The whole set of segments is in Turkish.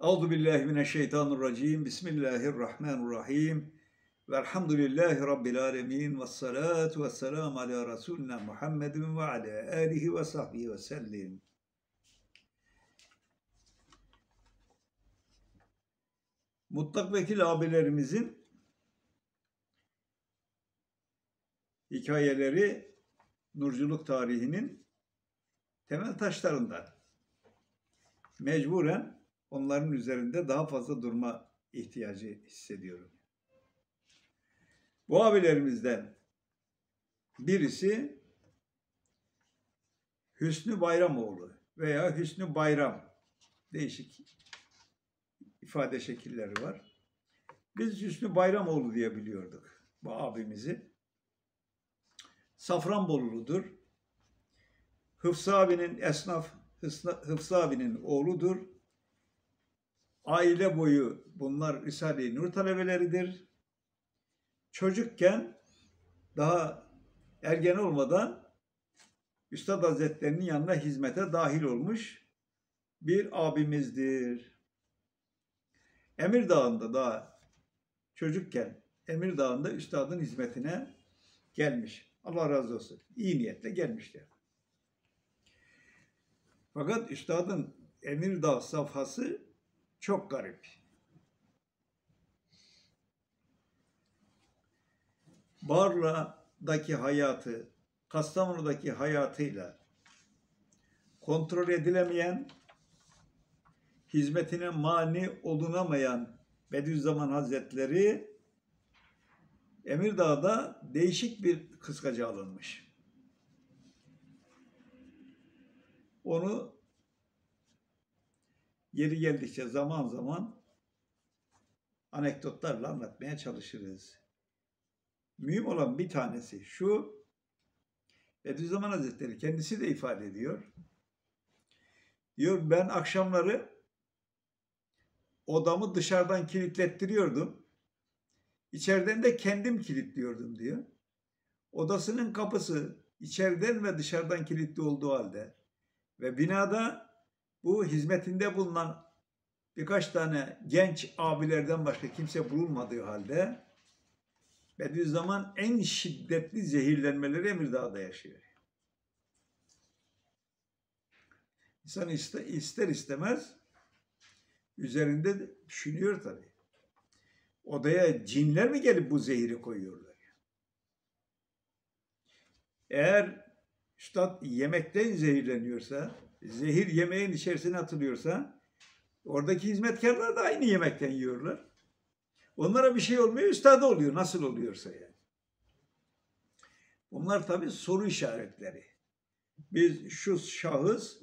Euzu billahi mineşşeytanirracim. Bismillahirrahmanirrahim. Velhamdülillahi rabbil alamin ve salatu vesselam ala resulina Muhammedin ve ala alihi ve sahbihi ve sellem. Mutlak vekil abilerimizin hikayeleri nurculuk tarihinin temel taşlarından. Mecburen onların üzerinde daha fazla durma ihtiyacı hissediyorum. Bu abilerimizden birisi Hüsnü Bayramoğlu veya Hüsnü Bayram değişik ifade şekilleri var. Biz Hüsnü Bayramoğlu diye biliyorduk bu abimizi. Safranboluludur. Hıfsı abinin esnaf Hıfsı abinin oğludur aile boyu bunlar Risale-i Nur talebeleridir. Çocukken daha ergen olmadan Üstad Hazretlerinin yanına hizmete dahil olmuş bir abimizdir. Emir Dağı'nda daha çocukken Emir Dağı'nda Üstad'ın hizmetine gelmiş. Allah razı olsun. İyi niyetle gelmişler. Fakat Üstad'ın Emir Dağ safhası çok garip. Barla'daki hayatı, Kastamonu'daki hayatıyla kontrol edilemeyen, hizmetine mani olunamayan Bediüzzaman Hazretleri Emirdağ'da değişik bir kıskaca alınmış. Onu yeri geldikçe zaman zaman anekdotlarla anlatmaya çalışırız. Mühim olan bir tanesi şu, Bediüzzaman Hazretleri kendisi de ifade ediyor. Diyor ben akşamları odamı dışarıdan kilitlettiriyordum. İçeriden de kendim kilitliyordum diyor. Odasının kapısı içeriden ve dışarıdan kilitli olduğu halde ve binada bu hizmetinde bulunan birkaç tane genç abilerden başka kimse bulunmadığı halde Bediüzzaman en şiddetli zehirlenmeleri Emirdağ'da yaşıyor. İnsan ister, istemez üzerinde düşünüyor tabii. Odaya cinler mi gelip bu zehri koyuyorlar? Eğer üstad yemekten zehirleniyorsa zehir yemeğin içerisine atılıyorsa oradaki hizmetkarlar da aynı yemekten yiyorlar. Onlara bir şey olmuyor, üstada oluyor nasıl oluyorsa yani. Bunlar tabii soru işaretleri. Biz şu şahıs,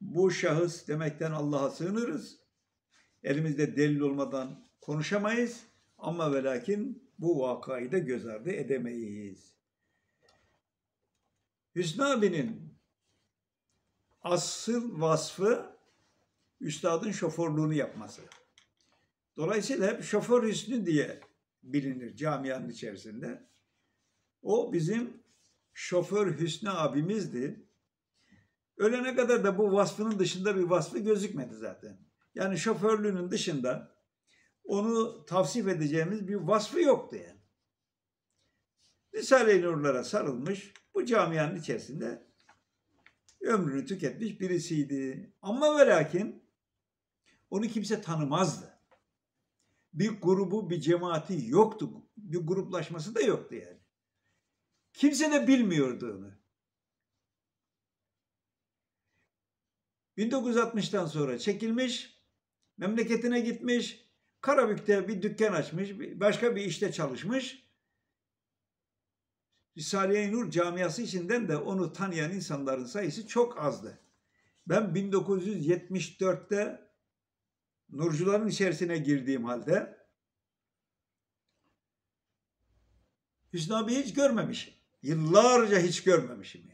bu şahıs demekten Allah'a sığınırız. Elimizde delil olmadan konuşamayız ama ve lakin bu vakayı da göz ardı edemeyiz. Hüsnü abinin asıl vasfı üstadın şoförlüğünü yapması. Dolayısıyla hep şoför Hüsnü diye bilinir camianın içerisinde. O bizim şoför Hüsnü abimizdi. Ölene kadar da bu vasfının dışında bir vasfı gözükmedi zaten. Yani şoförlüğünün dışında onu tavsif edeceğimiz bir vasfı yoktu yani. Risale-i Nurlara sarılmış bu camianın içerisinde ömrünü tüketmiş birisiydi. Ama ve lakin onu kimse tanımazdı. Bir grubu, bir cemaati yoktu. Bir gruplaşması da yoktu yani. Kimse de bilmiyordu onu. 1960'tan sonra çekilmiş, memleketine gitmiş, Karabük'te bir dükkan açmış, başka bir işte çalışmış. Risale-i Nur camiası içinden de onu tanıyan insanların sayısı çok azdı. Ben 1974'te Nurcuların içerisine girdiğim halde Hüsnü abi hiç görmemişim. Yıllarca hiç görmemişim yani.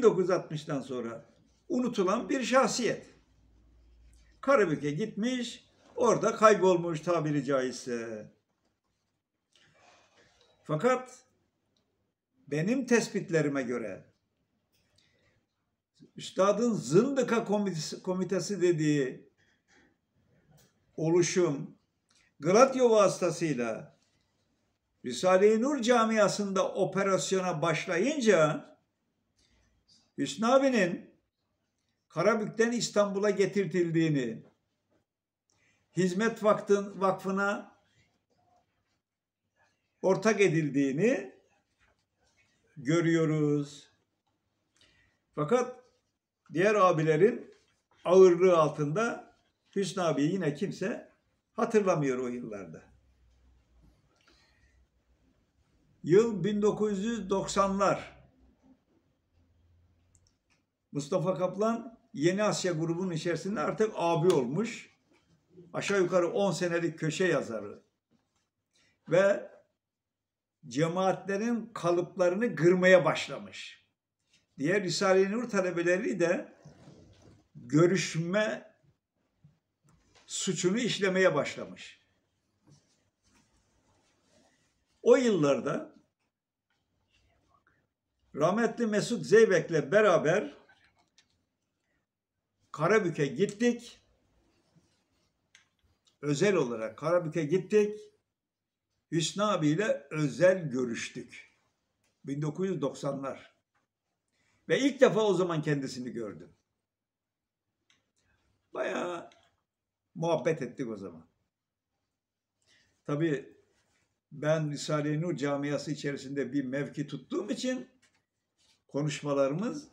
1960'tan sonra unutulan bir şahsiyet. Karabük'e gitmiş, orada kaybolmuş tabiri caizse. Fakat benim tespitlerime göre Üstadın Zındıka Komitesi, komitesi dediği oluşum Gratio vasıtasıyla Risale-i Nur camiasında operasyona başlayınca Hüsnü abinin Karabük'ten İstanbul'a getirtildiğini, Hizmet Vakfı'na ortak edildiğini görüyoruz. Fakat diğer abilerin ağırlığı altında Hüsnü abi yine kimse hatırlamıyor o yıllarda. Yıl 1990'lar. Mustafa Kaplan Yeni Asya grubunun içerisinde artık abi olmuş. Aşağı yukarı 10 senelik köşe yazarı. Ve cemaatlerin kalıplarını kırmaya başlamış. Diğer Risale-i Nur talebeleri de görüşme suçunu işlemeye başlamış. O yıllarda rahmetli Mesut Zeybek'le beraber Karabük'e gittik. Özel olarak Karabük'e gittik. Hüsnü abiyle özel görüştük. 1990'lar. Ve ilk defa o zaman kendisini gördüm. Bayağı muhabbet ettik o zaman. Tabii ben Risale-i Nur camiası içerisinde bir mevki tuttuğum için konuşmalarımız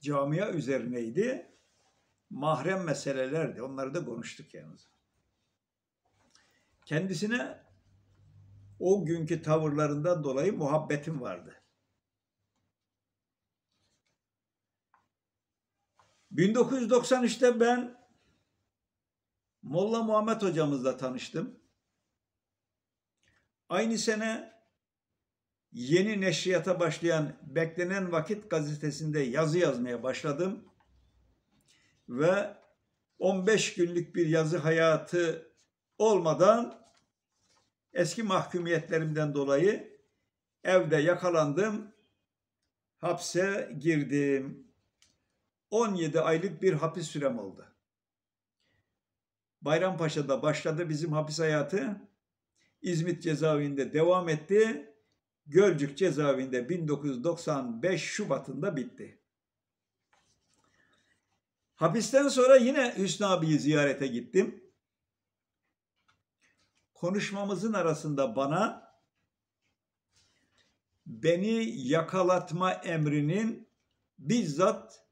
camia üzerineydi. Mahrem meselelerdi. Onları da konuştuk yalnız. Kendisine o günkü tavırlarından dolayı muhabbetim vardı. 1993'te ben Molla Muhammed hocamızla tanıştım. Aynı sene yeni neşriyata başlayan Beklenen Vakit gazetesinde yazı yazmaya başladım ve 15 günlük bir yazı hayatı olmadan eski mahkumiyetlerimden dolayı evde yakalandım, hapse girdim. 17 aylık bir hapis sürem oldu. Bayrampaşa'da başladı bizim hapis hayatı. İzmit cezaevinde devam etti. Gölcük cezaevinde 1995 Şubat'ında bitti. Hapisten sonra yine Hüsnü abiyi ziyarete gittim konuşmamızın arasında bana beni yakalatma emrinin bizzat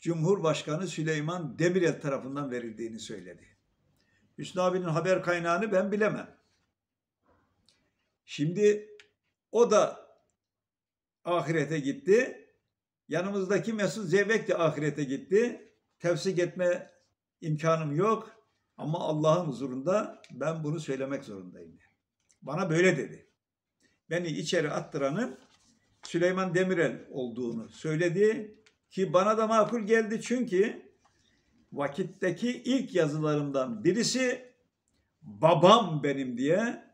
Cumhurbaşkanı Süleyman Demirel tarafından verildiğini söyledi. Hüsnü abinin haber kaynağını ben bilemem. Şimdi o da ahirete gitti. Yanımızdaki Mesut Zeybek de ahirete gitti. Tefsik etme imkanım yok. Ama Allah'ın huzurunda ben bunu söylemek zorundayım. Bana böyle dedi. Beni içeri attıranın Süleyman Demirel olduğunu söyledi ki bana da makul geldi çünkü vakitteki ilk yazılarımdan birisi babam benim diye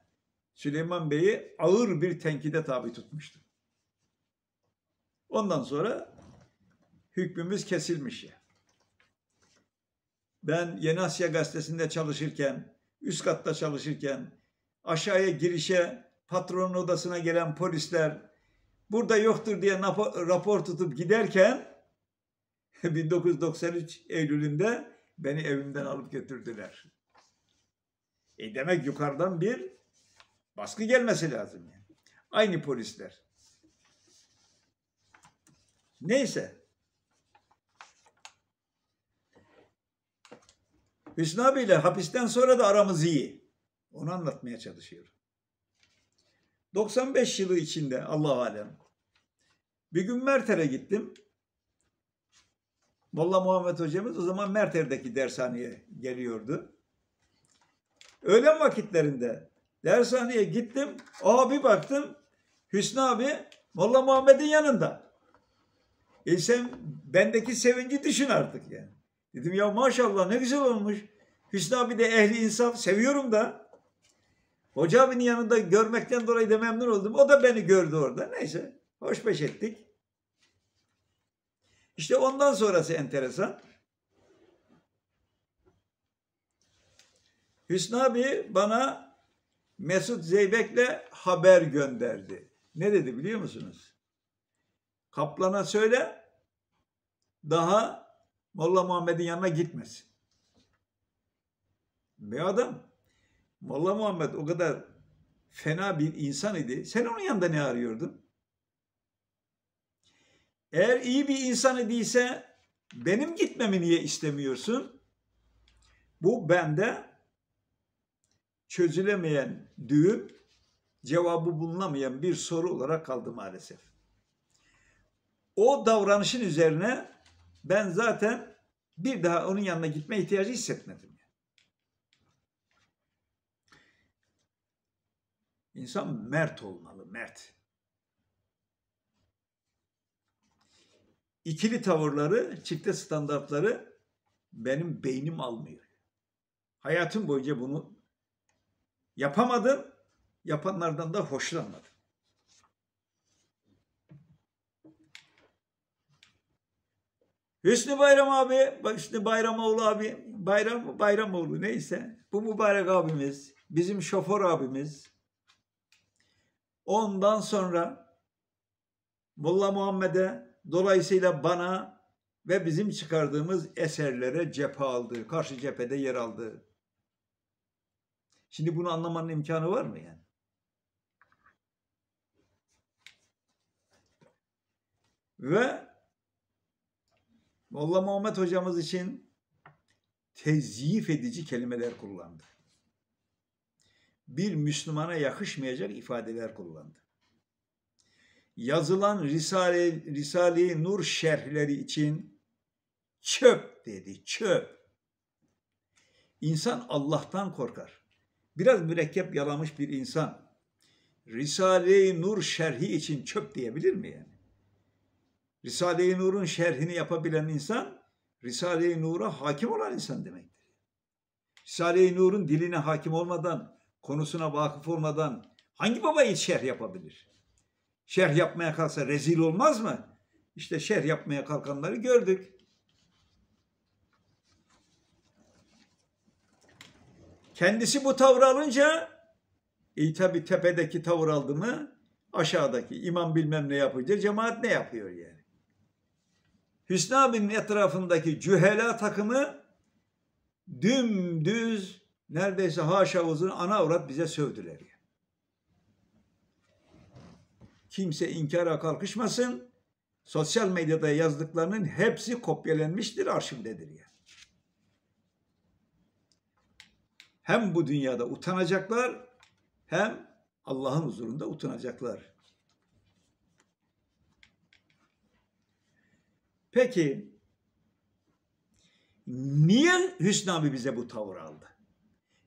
Süleyman Bey'i ağır bir tenkide tabi tutmuştu. Ondan sonra hükmümüz kesilmiş. ya. Ben Yeni Asya Gazetesi'nde çalışırken, üst katta çalışırken aşağıya girişe patronun odasına gelen polisler burada yoktur diye rapor tutup giderken 1993 Eylül'ünde beni evimden alıp götürdüler. E demek yukarıdan bir baskı gelmesi lazım. Yani. Aynı polisler. Neyse Hüsnü abiyle hapisten sonra da aramız iyi. Onu anlatmaya çalışıyorum. 95 yılı içinde Allah alem. Bir gün Merter'e gittim. Molla Muhammed hocamız o zaman Merter'deki dershaneye geliyordu. Öğlen vakitlerinde dershaneye gittim. bir baktım Hüsnü abi Molla Muhammed'in yanında. E sen bendeki sevinci düşün artık yani. Dedim ya maşallah ne güzel olmuş. Hüsnü abi de ehli insaf seviyorum da. Hoca abinin yanında görmekten dolayı da memnun oldum. O da beni gördü orada. Neyse. Hoş beş ettik. İşte ondan sonrası enteresan. Hüsnü abi bana Mesut Zeybek'le haber gönderdi. Ne dedi biliyor musunuz? Kaplan'a söyle daha Molla Muhammed'in yanına gitmesin. Be adam Molla Muhammed o kadar fena bir insan idi. Sen onun yanında ne arıyordun? Eğer iyi bir insan idiyse benim gitmemi niye istemiyorsun? Bu bende çözülemeyen düğüm, cevabı bulunamayan bir soru olarak kaldı maalesef. O davranışın üzerine ben zaten bir daha onun yanına gitme ihtiyacı hissetmedim. İnsan mert olmalı, mert. İkili tavırları, çifte standartları benim beynim almıyor. Hayatım boyunca bunu yapamadım, yapanlardan da hoşlanmadım. Hüsnü Bayram abi, bak Hüsnü Bayramoğlu abi, Bayram Bayramoğlu neyse. Bu mübarek abimiz, bizim şoför abimiz. Ondan sonra Molla Muhammed'e dolayısıyla bana ve bizim çıkardığımız eserlere cephe aldı. Karşı cephede yer aldı. Şimdi bunu anlamanın imkanı var mı yani? Ve Molla Muhammed hocamız için tezyif edici kelimeler kullandı. Bir Müslümana yakışmayacak ifadeler kullandı. Yazılan Risale-i Nur şerhleri için çöp dedi, çöp. İnsan Allah'tan korkar. Biraz mürekkep yalamış bir insan Risale-i Nur şerhi için çöp diyebilir mi yani? Risale-i Nur'un şerhini yapabilen insan, Risale-i Nur'a hakim olan insan demektir. Risale-i Nur'un diline hakim olmadan, konusuna vakıf olmadan hangi baba hiç şerh yapabilir? Şerh yapmaya kalksa rezil olmaz mı? İşte şerh yapmaya kalkanları gördük. Kendisi bu tavır alınca iyi e, tabi tepedeki tavır aldı mı aşağıdaki imam bilmem ne yapınca cemaat ne yapıyor yani. Hüsnü abinin etrafındaki cühela takımı dümdüz neredeyse haşa uzun ana avrat bize sövdüler. Kimse inkara kalkışmasın. Sosyal medyada yazdıklarının hepsi kopyalanmıştır arşivdedir ya. Hem bu dünyada utanacaklar hem Allah'ın huzurunda utanacaklar. Peki niye Hüsnü abi bize bu tavır aldı?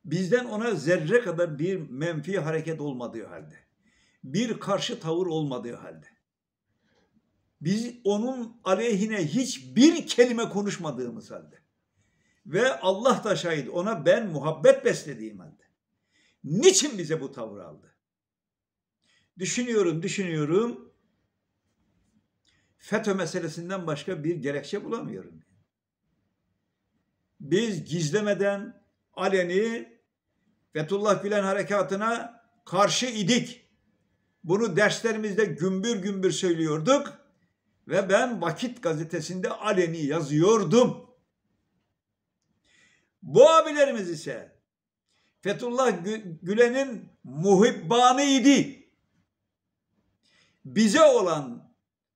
Bizden ona zerre kadar bir menfi hareket olmadığı halde, bir karşı tavır olmadığı halde, biz onun aleyhine hiçbir kelime konuşmadığımız halde ve Allah da şahit ona ben muhabbet beslediğim halde. Niçin bize bu tavır aldı? Düşünüyorum, düşünüyorum. FETÖ meselesinden başka bir gerekçe bulamıyorum. Biz gizlemeden aleni Fethullah Gülen harekatına karşı idik. Bunu derslerimizde gümbür gümbür söylüyorduk ve ben Vakit gazetesinde aleni yazıyordum. Bu abilerimiz ise Fethullah Gülen'in muhibbanı idi. Bize olan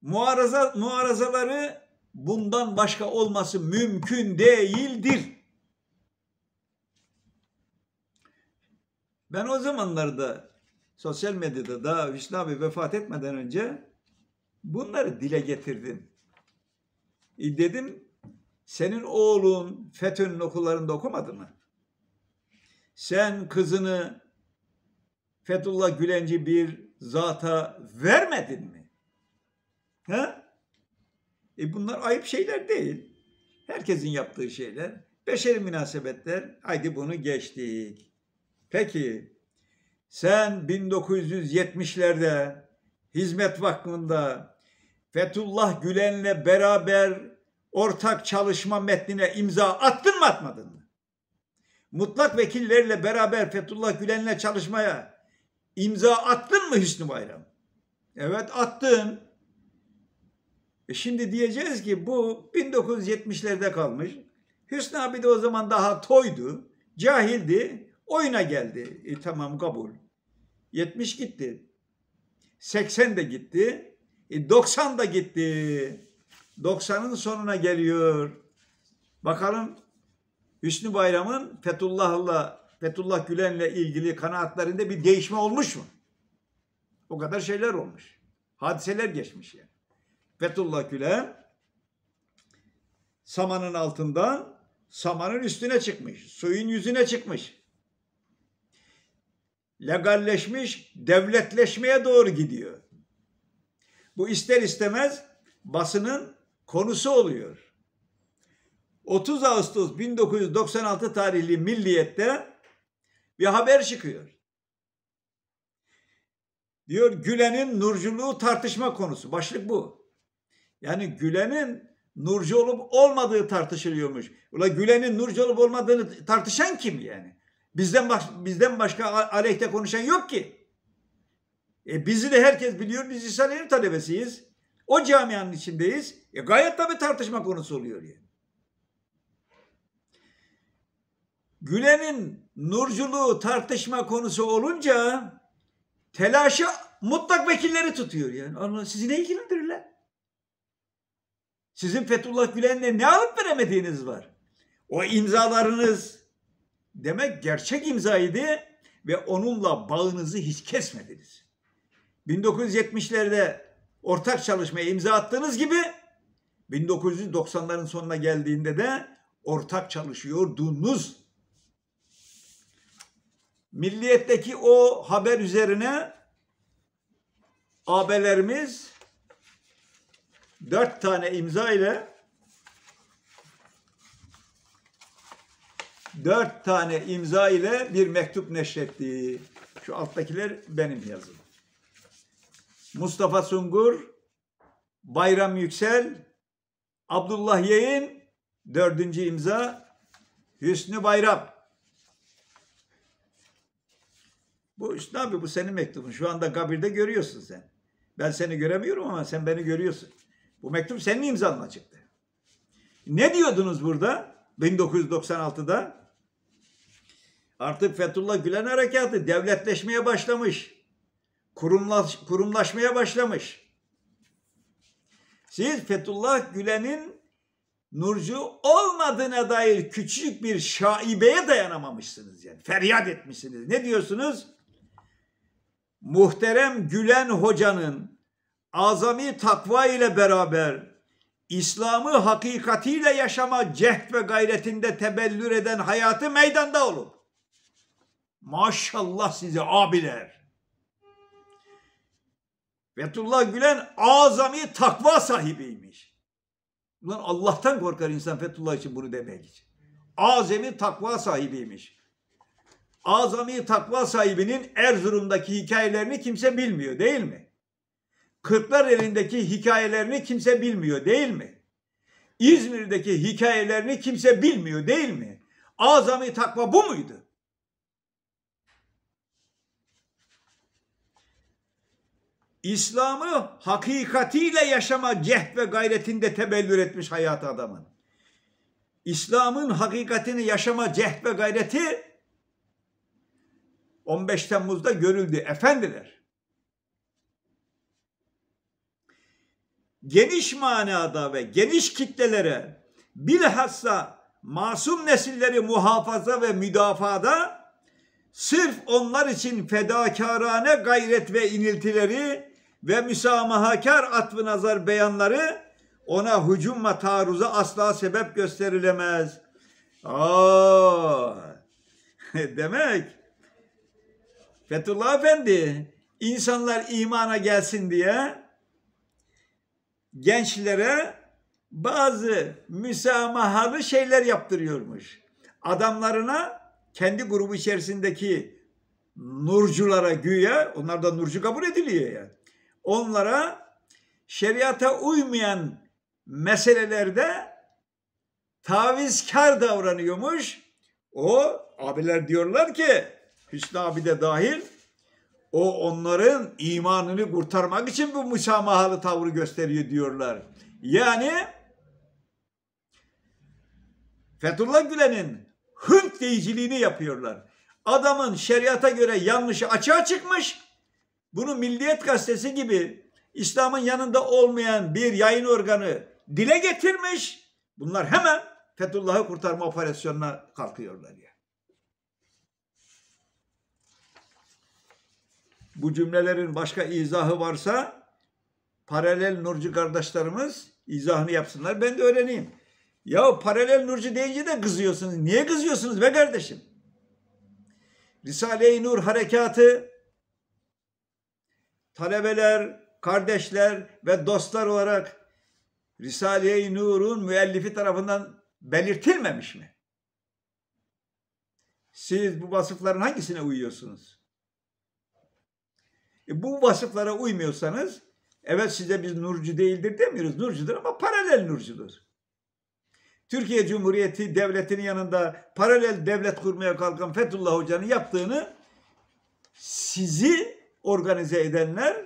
muaraza, muarazaları bundan başka olması mümkün değildir. Ben o zamanlarda sosyal medyada daha Hüsnü abi vefat etmeden önce bunları dile getirdim. E dedim senin oğlun FETÖ'nün okullarında okumadı mı? Sen kızını Fethullah Gülenci bir zata vermedin mi? Ha, E bunlar ayıp şeyler değil. Herkesin yaptığı şeyler. Beşeri münasebetler. Haydi bunu geçtik. Peki sen 1970'lerde Hizmet Vakfı'nda Fethullah Gülen'le beraber ortak çalışma metnine imza attın mı atmadın mı? Mutlak vekillerle beraber Fethullah Gülen'le çalışmaya imza attın mı Hüsnü Bayram? Evet attın. E şimdi diyeceğiz ki bu 1970'lerde kalmış. Hüsnü abi de o zaman daha toydu, cahildi, oyuna geldi. E, tamam kabul. 70 gitti. 80 de gitti. E, 90 da gitti. 90'ın sonuna geliyor. Bakalım Hüsnü Bayram'ın Fethullah'la Fethullah Gülen'le ilgili kanaatlerinde bir değişme olmuş mu? O kadar şeyler olmuş. Hadiseler geçmiş yani. Fethullah Gülen samanın altından samanın üstüne çıkmış. Suyun yüzüne çıkmış. Legalleşmiş, devletleşmeye doğru gidiyor. Bu ister istemez basının konusu oluyor. 30 Ağustos 1996 tarihli Milliyet'te bir haber çıkıyor. Diyor Gülen'in nurculuğu tartışma konusu. Başlık bu. Yani Gülen'in Nurcu olup olmadığı tartışılıyormuş. Ula Gülen'in Nurcu olup olmadığını tartışan kim yani? Bizden baş, bizden başka aleyhte konuşan yok ki. E bizi de herkes biliyor. Biz İsa Eylül talebesiyiz. O camianın içindeyiz. E gayet tabii tartışma konusu oluyor yani. Gülen'in nurculuğu tartışma konusu olunca telaşı mutlak vekilleri tutuyor yani. Allah sizi ne ilgilendirirler? Sizin Fethullah Gülen'le ne alıp veremediğiniz var. O imzalarınız demek gerçek imzaydı ve onunla bağınızı hiç kesmediniz. 1970'lerde ortak çalışmaya imza attığınız gibi 1990'ların sonuna geldiğinde de ortak çalışıyordunuz. Milliyetteki o haber üzerine abelerimiz dört tane imza ile dört tane imza ile bir mektup neşretti. Şu alttakiler benim yazım. Mustafa Sungur, Bayram Yüksel, Abdullah Yeğin, dördüncü imza Hüsnü Bayram. Bu Hüsnü abi bu senin mektubun. Şu anda kabirde görüyorsun sen. Ben seni göremiyorum ama sen beni görüyorsun. Bu mektup senin imzanla çıktı. Ne diyordunuz burada 1996'da? Artık Fethullah Gülen harekatı devletleşmeye başlamış. Kurumlaş, kurumlaşmaya başlamış. Siz Fethullah Gülen'in nurcu olmadığına dair küçük bir şaibeye dayanamamışsınız yani. Feryat etmişsiniz. Ne diyorsunuz? Muhterem Gülen hocanın azami takva ile beraber İslam'ı hakikatiyle yaşama cehd ve gayretinde tebellür eden hayatı meydanda olur. Maşallah size abiler. Fethullah Gülen azami takva sahibiymiş. Ulan Allah'tan korkar insan Fethullah için bunu demek için. Azami takva sahibiymiş. Azami takva sahibinin Erzurum'daki hikayelerini kimse bilmiyor değil mi? Kırklar elindeki hikayelerini kimse bilmiyor değil mi? İzmir'deki hikayelerini kimse bilmiyor değil mi? Azami takva bu muydu? İslam'ı hakikatiyle yaşama cehd ve gayretinde tebellür etmiş hayatı adamın. İslam'ın hakikatini yaşama cehd ve gayreti 15 Temmuz'da görüldü efendiler. geniş manada ve geniş kitlelere bilhassa masum nesilleri muhafaza ve müdafada sırf onlar için fedakarane gayret ve iniltileri ve müsamahakar atfı nazar beyanları ona hücum ve taarruza asla sebep gösterilemez. Aa, demek Fethullah Efendi insanlar imana gelsin diye gençlere bazı müsamahalı şeyler yaptırıyormuş. Adamlarına kendi grubu içerisindeki nurculara güya, onlar da nurcu kabul ediliyor ya. Onlara şeriata uymayan meselelerde tavizkar davranıyormuş. O abiler diyorlar ki Hüsnü abi de dahil o onların imanını kurtarmak için bu müsamahalı tavrı gösteriyor diyorlar. Yani Fethullah Gülen'in hınk deyiciliğini yapıyorlar. Adamın şeriata göre yanlışı açığa çıkmış. Bunu Milliyet Gazetesi gibi İslam'ın yanında olmayan bir yayın organı dile getirmiş. Bunlar hemen Fethullah'ı kurtarma operasyonuna kalkıyorlar. bu cümlelerin başka izahı varsa paralel Nurcu kardeşlerimiz izahını yapsınlar. Ben de öğreneyim. Ya paralel Nurcu deyince de kızıyorsunuz. Niye kızıyorsunuz be kardeşim? Risale-i Nur harekatı talebeler, kardeşler ve dostlar olarak Risale-i Nur'un müellifi tarafından belirtilmemiş mi? Siz bu vasıfların hangisine uyuyorsunuz? E, bu vasıflara uymuyorsanız evet size biz nurcu değildir demiyoruz. Nurcudur ama paralel nurcudur. Türkiye Cumhuriyeti devletinin yanında paralel devlet kurmaya kalkan Fethullah Hoca'nın yaptığını sizi organize edenler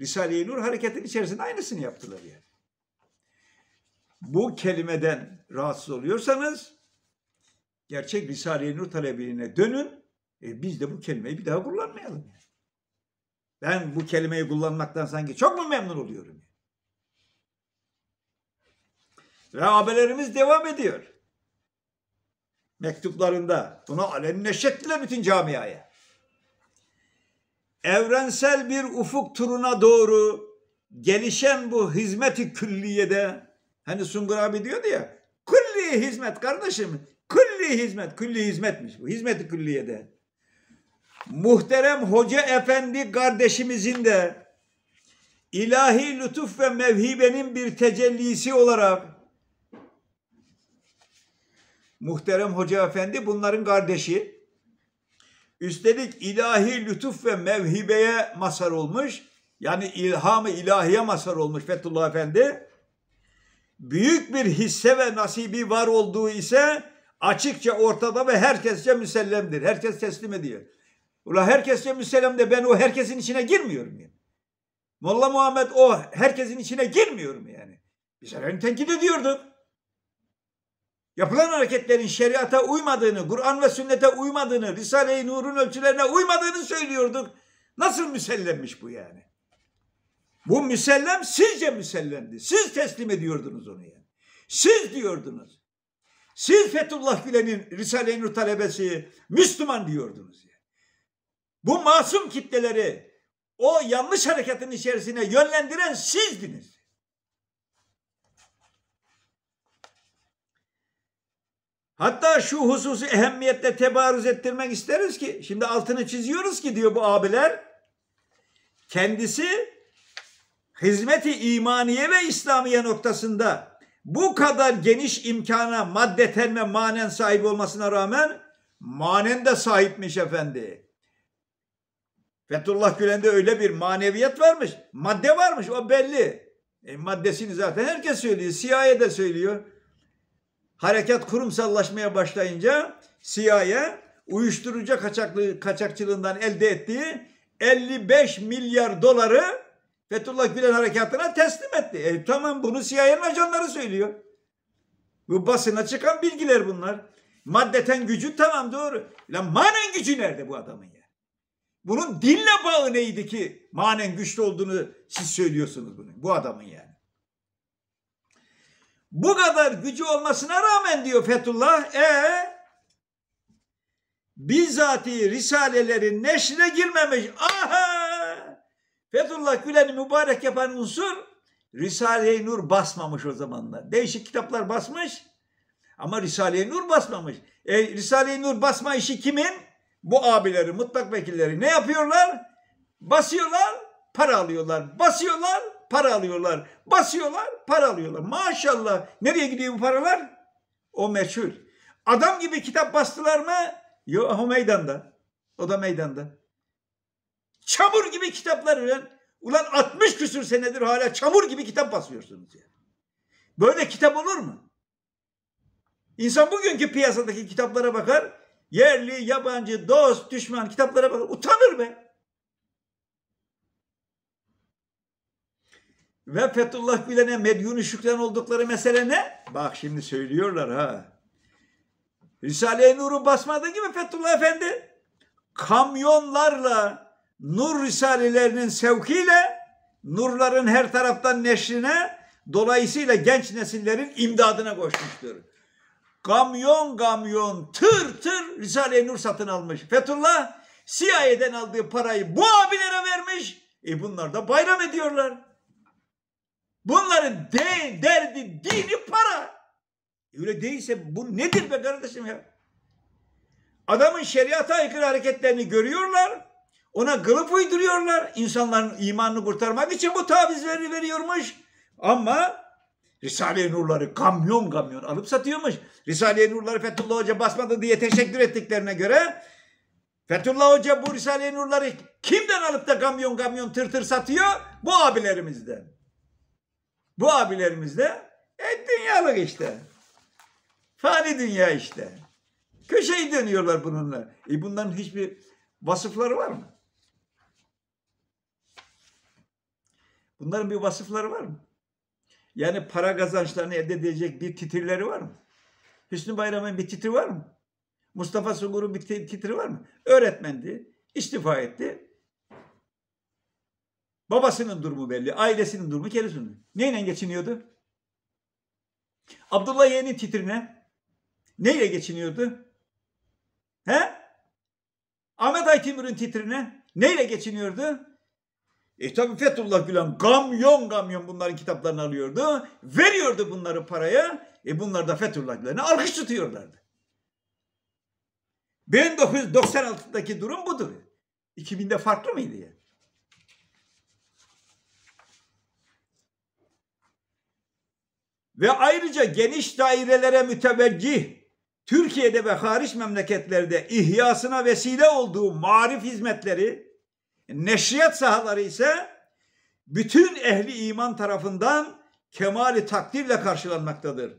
Risale-i Nur hareketin içerisinde aynısını yaptılar yani. Bu kelimeden rahatsız oluyorsanız gerçek Risale-i Nur talebine dönün. E biz de bu kelimeyi bir daha kullanmayalım. Ben bu kelimeyi kullanmaktan sanki çok mu memnun oluyorum? Ve haberlerimiz devam ediyor. Mektuplarında bunu alem neşrettiler bütün camiaya. Evrensel bir ufuk turuna doğru gelişen bu hizmeti külliyede hani Sungur abi diyordu ya külli hizmet kardeşim külli hizmet külli hizmetmiş bu hizmeti külliyede muhterem hoca efendi kardeşimizin de ilahi lütuf ve mevhibenin bir tecellisi olarak muhterem hoca efendi bunların kardeşi üstelik ilahi lütuf ve mevhibeye masar olmuş yani ilhamı ilahiye masar olmuş Fethullah Efendi büyük bir hisse ve nasibi var olduğu ise açıkça ortada ve herkesçe müsellemdir. Herkes teslim ediyor. Ula herkes cem de ben o herkesin içine girmiyorum yani. Molla Muhammed o herkesin içine girmiyorum yani. Biz herhalde tenkit ediyorduk. Yapılan hareketlerin şeriata uymadığını, Kur'an ve sünnete uymadığını, Risale-i Nur'un ölçülerine uymadığını söylüyorduk. Nasıl müsellenmiş bu yani? Bu müsellem sizce müsellendi. Siz teslim ediyordunuz onu yani. Siz diyordunuz. Siz Fethullah Gülen'in Risale-i Nur talebesi Müslüman diyordunuz yani. Bu masum kitleleri o yanlış hareketin içerisine yönlendiren sizdiniz. Hatta şu hususu ehemmiyette tebarüz ettirmek isteriz ki şimdi altını çiziyoruz ki diyor bu abiler kendisi hizmeti imaniye ve İslamiye noktasında bu kadar geniş imkana maddeten ve manen sahip olmasına rağmen manen de sahipmiş efendi. Fethullah Gülen'de öyle bir maneviyat varmış. Madde varmış o belli. E, maddesini zaten herkes söylüyor. CIA de söylüyor. Harekat kurumsallaşmaya başlayınca CIA uyuşturucu kaçaklı, kaçakçılığından elde ettiği 55 milyar doları Fethullah Gülen harekatına teslim etti. E, tamam bunu CIA'nın ajanları söylüyor. Bu basına çıkan bilgiler bunlar. Maddeten gücü tamam doğru. Lan manen gücü nerede bu adamın ya? Bunun dille bağı neydi ki manen güçlü olduğunu siz söylüyorsunuz bunu. Bu adamın yani. Bu kadar gücü olmasına rağmen diyor Fethullah e bizatihi risalelerin neşre girmemiş. Aha! Fethullah Gülen'i mübarek yapan unsur Risale-i Nur basmamış o zamanlar. Değişik kitaplar basmış ama Risale-i Nur basmamış. E, Risale-i Nur basma işi kimin? bu abileri, mutlak vekilleri ne yapıyorlar? Basıyorlar, para alıyorlar. Basıyorlar, para alıyorlar. Basıyorlar, para alıyorlar. Maşallah. Nereye gidiyor bu paralar? O meçhul. Adam gibi kitap bastılar mı? Yok o meydanda. O da meydanda. Çamur gibi kitaplar ulan. Ulan 60 küsür senedir hala çamur gibi kitap basıyorsunuz ya. Böyle kitap olur mu? İnsan bugünkü piyasadaki kitaplara bakar. Yerli, yabancı, dost, düşman kitaplara bakar. Utanır be. Ve Fethullah Gülen'e medyunu şükran oldukları mesele ne? Bak şimdi söylüyorlar ha. Risale-i Nur'u basmadığı gibi Fethullah Efendi kamyonlarla nur risalelerinin sevkiyle nurların her taraftan neşrine dolayısıyla genç nesillerin imdadına koşmuştur. Gamyon gamyon tır tır Risale-i Nur satın almış. Fethullah CIA'den aldığı parayı bu abilere vermiş. E bunlar da bayram ediyorlar. Bunların de, derdi dini para. E, öyle değilse bu nedir be kardeşim ya? Adamın şeriata aykırı hareketlerini görüyorlar. Ona kılıf uyduruyorlar. İnsanların imanını kurtarmak için bu tavizleri veriyormuş. Ama Risale-i Nurları kamyon kamyon alıp satıyormuş. Risale-i Nurları Fethullah Hoca basmadı diye teşekkür ettiklerine göre Fethullah Hoca bu Risale-i Nurları kimden alıp da kamyon kamyon tır tır satıyor? Bu abilerimizden. Bu abilerimizde e, dünyalık işte. Fani dünya işte. Köşeyi dönüyorlar bununla. E bunların hiçbir vasıfları var mı? Bunların bir vasıfları var mı? Yani para kazançlarını elde edecek bir titirleri var mı? Hüsnü Bayram'ın bir titri var mı? Mustafa Sungur'un bir titri var mı? Öğretmendi, istifa etti. Babasının durumu belli, ailesinin durumu kendisinin. Neyle geçiniyordu? Abdullah Yeğen'in titrine neyle geçiniyordu? He? Ahmet Aytimur'un titrine neyle geçiniyordu? E tabi Fethullah Gülen gamyon gamyon bunların kitaplarını alıyordu. Veriyordu bunları paraya. E bunlar da Fethullah Gülen'e alkış tutuyorlardı. 1996'daki durum budur. 2000'de farklı mıydı yani? Ve ayrıca geniş dairelere müteveccih Türkiye'de ve hariç memleketlerde ihyasına vesile olduğu marif hizmetleri Neşriyat sahaları ise bütün ehli iman tarafından kemali takdirle karşılanmaktadır.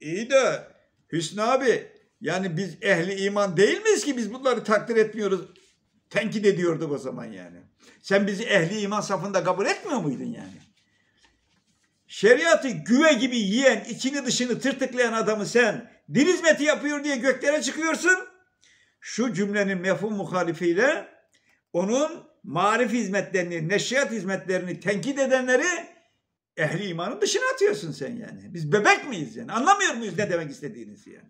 İyi de Hüsnü abi yani biz ehli iman değil miyiz ki biz bunları takdir etmiyoruz. Tenkit ediyorduk o zaman yani. Sen bizi ehli iman safında kabul etmiyor muydun yani? Şeriatı güve gibi yiyen, içini dışını tırtıklayan adamı sen din hizmeti yapıyor diye göklere çıkıyorsun. Şu cümlenin mefhum muhalifiyle onun marif hizmetlerini, neşriyat hizmetlerini tenkit edenleri ehli imanın dışına atıyorsun sen yani. Biz bebek miyiz yani? Anlamıyor muyuz ne demek istediğinizi yani?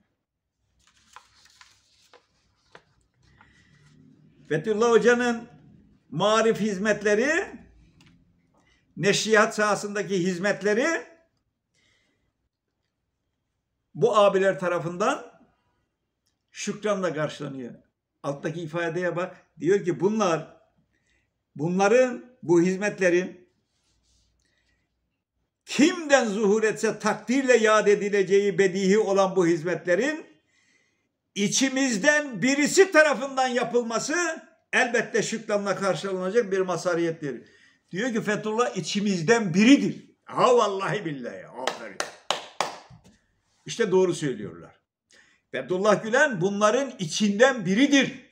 Fethullah Hoca'nın marif hizmetleri, neşriyat sahasındaki hizmetleri bu abiler tarafından şükranla karşılanıyor alttaki ifadeye bak. Diyor ki bunlar bunların bu hizmetlerin kimden zuhur etse takdirle yad edileceği bedihi olan bu hizmetlerin içimizden birisi tarafından yapılması elbette şükranla karşılanacak bir masariyettir. Diyor ki Fethullah içimizden biridir. Ha vallahi billahi. Aferin. İşte doğru söylüyorlar. Ve Gülen bunların içinden biridir.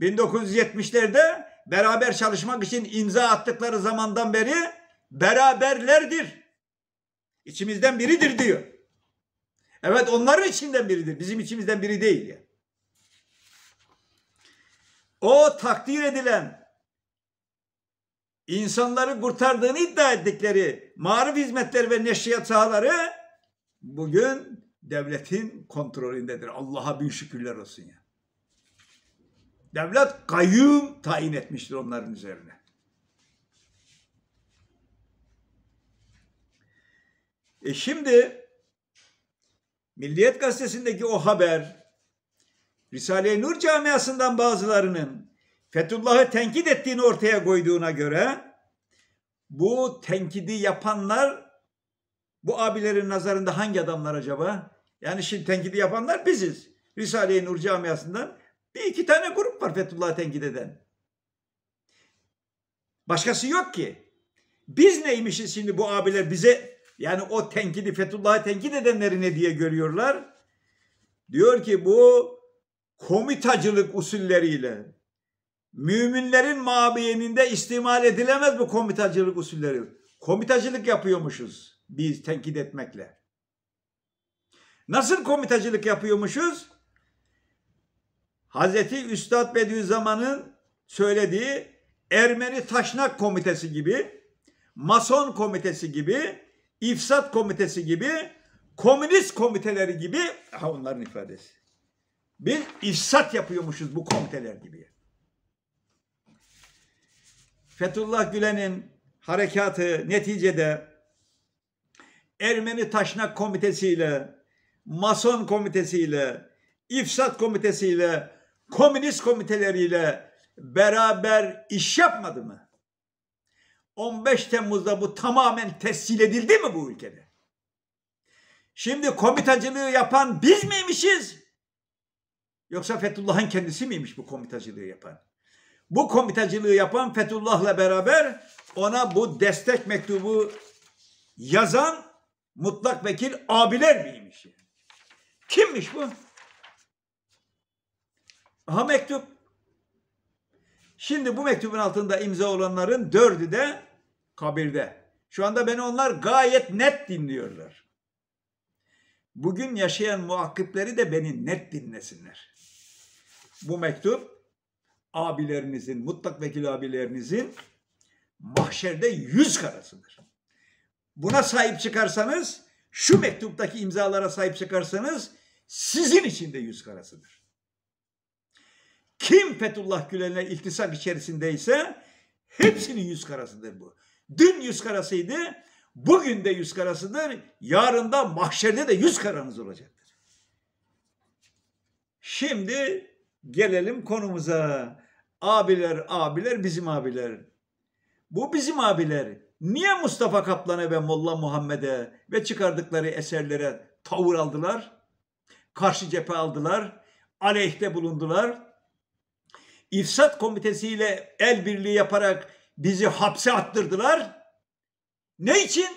1970'lerde beraber çalışmak için imza attıkları zamandan beri beraberlerdir. İçimizden biridir diyor. Evet onların içinden biridir. Bizim içimizden biri değil Yani. O takdir edilen insanları kurtardığını iddia ettikleri marif hizmetleri ve neşriyat sahaları bugün devletin kontrolündedir. Allah'a bin şükürler olsun ya. Devlet kayyum tayin etmiştir onların üzerine. E şimdi Milliyet Gazetesi'ndeki o haber Risale-i Nur camiasından bazılarının Fethullah'ı tenkit ettiğini ortaya koyduğuna göre bu tenkidi yapanlar bu abilerin nazarında hangi adamlar acaba? Yani şimdi tenkidi yapanlar biziz. Risale-i Nur camiasından bir iki tane grup var Fethullah tenkit eden. Başkası yok ki. Biz neymişiz şimdi bu abiler bize yani o tenkidi Fethullah'ı tenkit edenleri ne diye görüyorlar? Diyor ki bu komitacılık usulleriyle müminlerin mabiyeninde istimal edilemez bu komitacılık usulleri. Komitacılık yapıyormuşuz. Biz tenkit etmekle. Nasıl komitacılık yapıyormuşuz? Hazreti Üstad Bediüzzaman'ın söylediği Ermeni Taşnak Komitesi gibi, Mason Komitesi gibi, İfsat Komitesi gibi, Komünist komiteleri gibi, ha onların ifadesi. Biz ifsat yapıyormuşuz bu komiteler gibi. Fethullah Gülen'in harekatı neticede Ermeni Taşnak Komitesi'yle, Mason Komitesi'yle, İfsat Komitesi'yle, Komünist komiteleriyle beraber iş yapmadı mı? 15 Temmuz'da bu tamamen tescil edildi mi bu ülkede? Şimdi komitacılığı yapan biz miymişiz? Yoksa Fethullah'ın kendisi miymiş bu komitacılığı yapan? Bu komitacılığı yapan Fethullah'la beraber ona bu destek mektubu yazan mutlak vekil abiler miymiş? Yani? Kimmiş bu? Aha mektup. Şimdi bu mektubun altında imza olanların dördü de kabirde. Şu anda beni onlar gayet net dinliyorlar. Bugün yaşayan muhakkipleri de beni net dinlesinler. Bu mektup abilerinizin, mutlak vekil abilerinizin mahşerde yüz karasıdır buna sahip çıkarsanız, şu mektuptaki imzalara sahip çıkarsanız sizin için de yüz karasıdır. Kim Fethullah Gülen'le iltisak içerisindeyse hepsinin yüz karasıdır bu. Dün yüz karasıydı, bugün de yüz karasıdır, yarında mahşerde de yüz karanız olacaktır. Şimdi gelelim konumuza. Abiler, abiler, bizim abiler. Bu bizim abiler Niye Mustafa Kaplan'a ve Molla Muhammed'e ve çıkardıkları eserlere tavır aldılar? Karşı cephe aldılar, aleyhte bulundular. İfsat komitesiyle el birliği yaparak bizi hapse attırdılar. Ne için?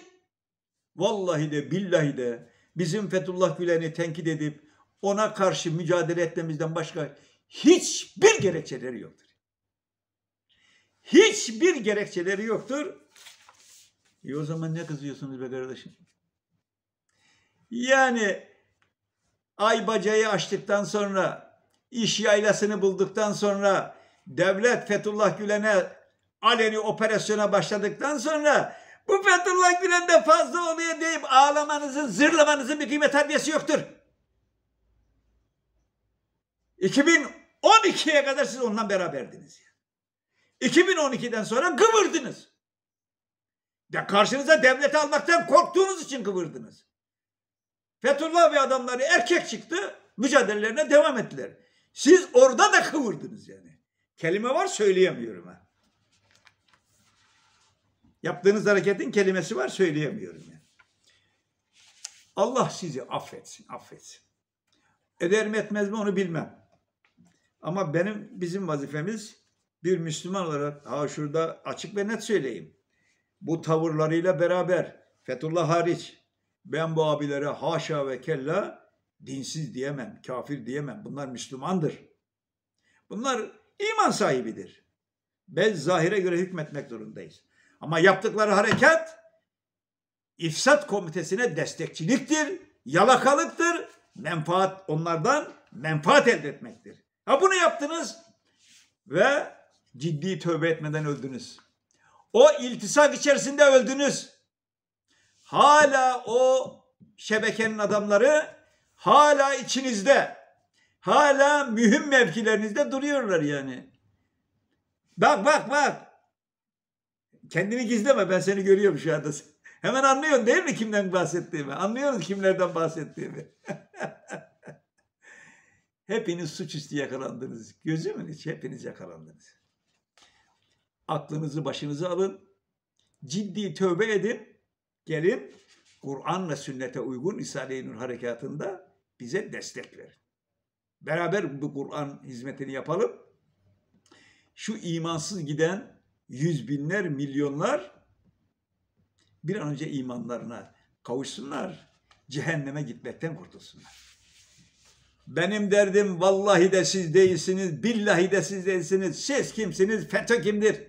Vallahi de billahi de bizim Fethullah Gülen'i tenkit edip ona karşı mücadele etmemizden başka hiçbir gerekçeleri yoktur. Hiçbir gerekçeleri yoktur. E o zaman ne kızıyorsunuz be kardeşim? Yani ay bacayı açtıktan sonra, iş yaylasını bulduktan sonra, devlet Fethullah Gülen'e aleni operasyona başladıktan sonra bu Fethullah Gülen'de fazla oluyor deyip ağlamanızın, zırlamanızın bir kıymet harbiyesi yoktur. 2012'ye kadar siz ondan beraberdiniz. Yani. 2012'den sonra kıvırdınız. Ya karşınıza devleti almaktan korktuğunuz için kıvırdınız. Fethullah ve adamları erkek çıktı, mücadelelerine devam ettiler. Siz orada da kıvırdınız yani. Kelime var söyleyemiyorum ha. Yaptığınız hareketin kelimesi var söyleyemiyorum yani. Allah sizi affetsin, affetsin. Eder mi etmez mi onu bilmem. Ama benim bizim vazifemiz bir Müslüman olarak ha şurada açık ve net söyleyeyim bu tavırlarıyla beraber Fethullah hariç ben bu abilere haşa ve kella dinsiz diyemem, kafir diyemem. Bunlar Müslümandır. Bunlar iman sahibidir. Bez zahire göre hükmetmek zorundayız. Ama yaptıkları hareket ifsat komitesine destekçiliktir, yalakalıktır, menfaat onlardan menfaat elde etmektir. Ha bunu yaptınız ve ciddi tövbe etmeden öldünüz. O iltisak içerisinde öldünüz. Hala o şebekenin adamları hala içinizde. Hala mühim mevkilerinizde duruyorlar yani. Bak bak bak. Kendini gizleme ben seni görüyorum şu anda. Hemen anlıyorsun değil mi kimden bahsettiğimi? Anlıyorsun kimlerden bahsettiğimi. hepiniz suçüstü yakalandınız. Gözümün içi hepiniz yakalandınız aklınızı başınıza alın. Ciddi tövbe edin. Gelin Kur'an ve sünnete uygun İsale-i Nur harekatında bize destek verin. Beraber bu Kur'an hizmetini yapalım. Şu imansız giden yüz binler, milyonlar bir an önce imanlarına kavuşsunlar. Cehenneme gitmekten kurtulsunlar. Benim derdim vallahi de siz değilsiniz, billahi de siz değilsiniz. Siz kimsiniz, FETÖ kimdir?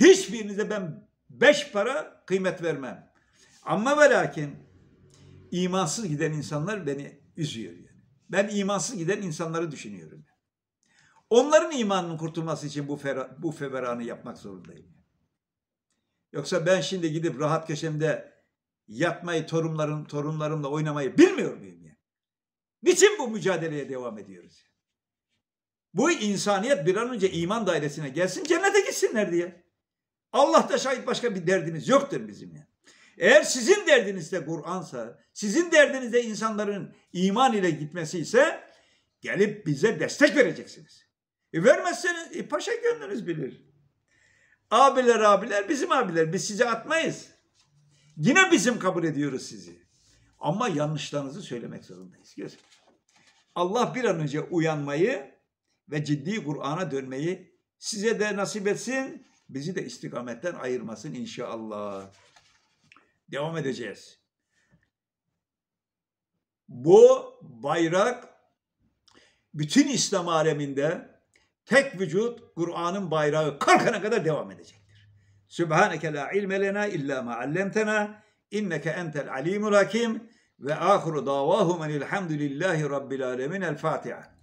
Hiçbirinize ben beş para kıymet vermem. Ama ve lakin imansız giden insanlar beni üzüyor yani. Ben imansız giden insanları düşünüyorum. Onların imanının kurtulması için bu, fera, bu feveranı yapmak zorundayım. Yoksa ben şimdi gidip rahat köşemde yatmayı torunlarım, torunlarımla oynamayı bilmiyor muyum yani? Niçin bu mücadeleye devam ediyoruz? Bu insaniyet bir an önce iman dairesine gelsin cennete gitsinler diye. Allah da şahit başka bir derdimiz yoktur bizim yani. Eğer sizin derdiniz de Kur'ansa, sizin derdiniz de insanların iman ile gitmesi ise gelip bize destek vereceksiniz. E vermezseniz e paşa gönlünüz bilir. Abiler abiler bizim abiler biz sizi atmayız. Yine bizim kabul ediyoruz sizi. Ama yanlışlarınızı söylemek zorundayız. Göz. Allah bir an önce uyanmayı ve ciddi Kur'an'a dönmeyi size de nasip etsin bizi de istikametten ayırmasın inşallah. Devam edeceğiz. Bu bayrak bütün İslam aleminde tek vücut Kur'an'ın bayrağı kalkana kadar devam edecektir. Sübhaneke la ilme lena illa ma allamtena inneke entel alimul hakim ve ahiru davahumen elhamdülillahi rabbil alemin el Fatiha.